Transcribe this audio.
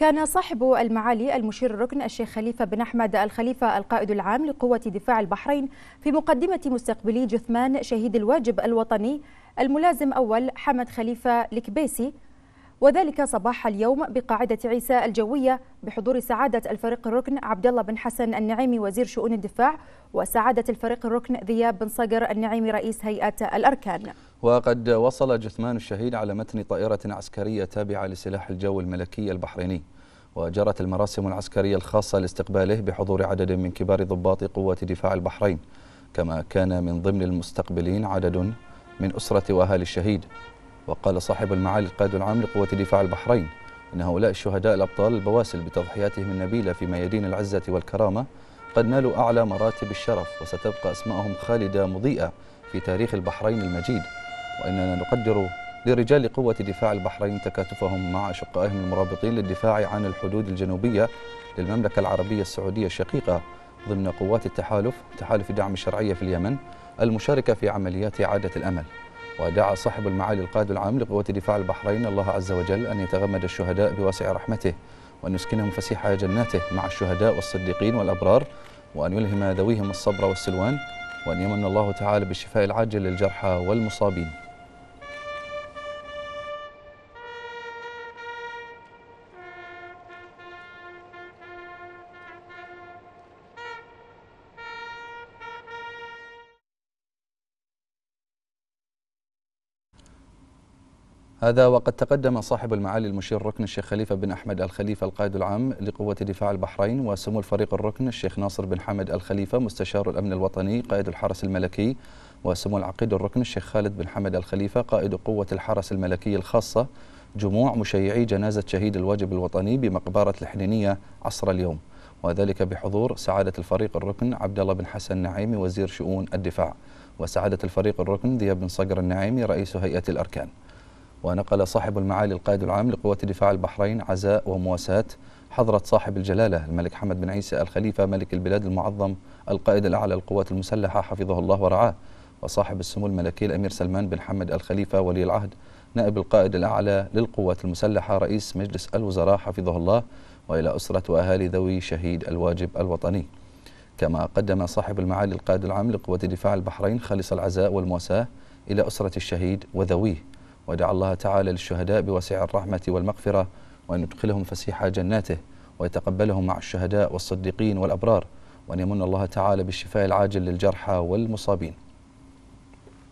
كان صاحب المعالي المشير الركن الشيخ خليفة بن أحمد الخليفة القائد العام لقوة دفاع البحرين في مقدمة مستقبلي جثمان شهيد الواجب الوطني الملازم أول حمد خليفة الكبيسي وذلك صباح اليوم بقاعدة عيسى الجوية بحضور سعادة الفريق الركن عبد الله بن حسن النعيمي وزير شؤون الدفاع وسعادة الفريق الركن ذياب بن صقر النعيمي رئيس هيئة الأركان وقد وصل جثمان الشهيد على متن طائرة عسكرية تابعة لسلاح الجو الملكي البحريني وجرت المراسم العسكرية الخاصة لاستقباله بحضور عدد من كبار ضباط قوة دفاع البحرين كما كان من ضمن المستقبلين عدد من أسرة وأهالي الشهيد وقال صاحب المعالي القائد العام لقوة دفاع البحرين إن هؤلاء الشهداء الأبطال البواسل بتضحياتهم النبيلة في ميادين العزة والكرامة قد نالوا أعلى مراتب الشرف وستبقى أسماءهم خالدة مضيئة في تاريخ البحرين المجيد وإننا نقدر لرجال قوة دفاع البحرين تكاتفهم مع أشقائهم المرابطين للدفاع عن الحدود الجنوبية للمملكة العربية السعودية الشقيقة ضمن قوات التحالف تحالف دعم الشرعية في اليمن المشاركة في عمليات إعادة الأمل ودعا صاحب المعالي القائد العام لقوة دفاع البحرين الله عز وجل أن يتغمد الشهداء بواسع رحمته وأن يسكنهم فسيح جناته مع الشهداء والصديقين والأبرار وأن يلهم ذويهم الصبر والسلوان وأن يمن الله تعالى بالشفاء العاجل للجرحى والمصابين هذا وقد تقدم صاحب المعالي المشير الركن الشيخ خليفة بن أحمد الخليفة القائد العام لقوة دفاع البحرين وسمو الفريق الركن الشيخ ناصر بن حمد الخليفة مستشار الأمن الوطني قائد الحرس الملكي وسمو العقيد الركن الشيخ خالد بن حمد الخليفة قائد قوة الحرس الملكي الخاصة جموع مشيعي جنازة شهيد الواجب الوطني بمقبرة الحنينية عصر اليوم وذلك بحضور سعادة الفريق الركن عبد الله بن حسن نعيمي وزير شؤون الدفاع وسعادة الفريق الركن ذياب بن صقر النعيمي رئيس هيئة الأركان ونقل صاحب المعالي القائد العام لقوات دفاع البحرين عزاء ومواساة حضرة صاحب الجلالة الملك حمد بن عيسى الخليفة ملك البلاد المعظم القائد الأعلى للقوات المسلحة حفظه الله ورعاه وصاحب السمو الملكي الأمير سلمان بن حمد الخليفة ولي العهد نائب القائد الأعلى للقوات المسلحة رئيس مجلس الوزراء حفظه الله وإلى أسرة وأهالي ذوي شهيد الواجب الوطني كما قدم صاحب المعالي القائد العام لقوات دفاع البحرين خالص العزاء والمواساة إلى أسرة الشهيد وذويه ودع الله تعالى للشهداء بوسع الرحمة والمغفرة وأن يدخلهم فسيح جناته ويتقبلهم مع الشهداء والصديقين والأبرار وأن يمن الله تعالى بالشفاء العاجل للجرحى والمصابين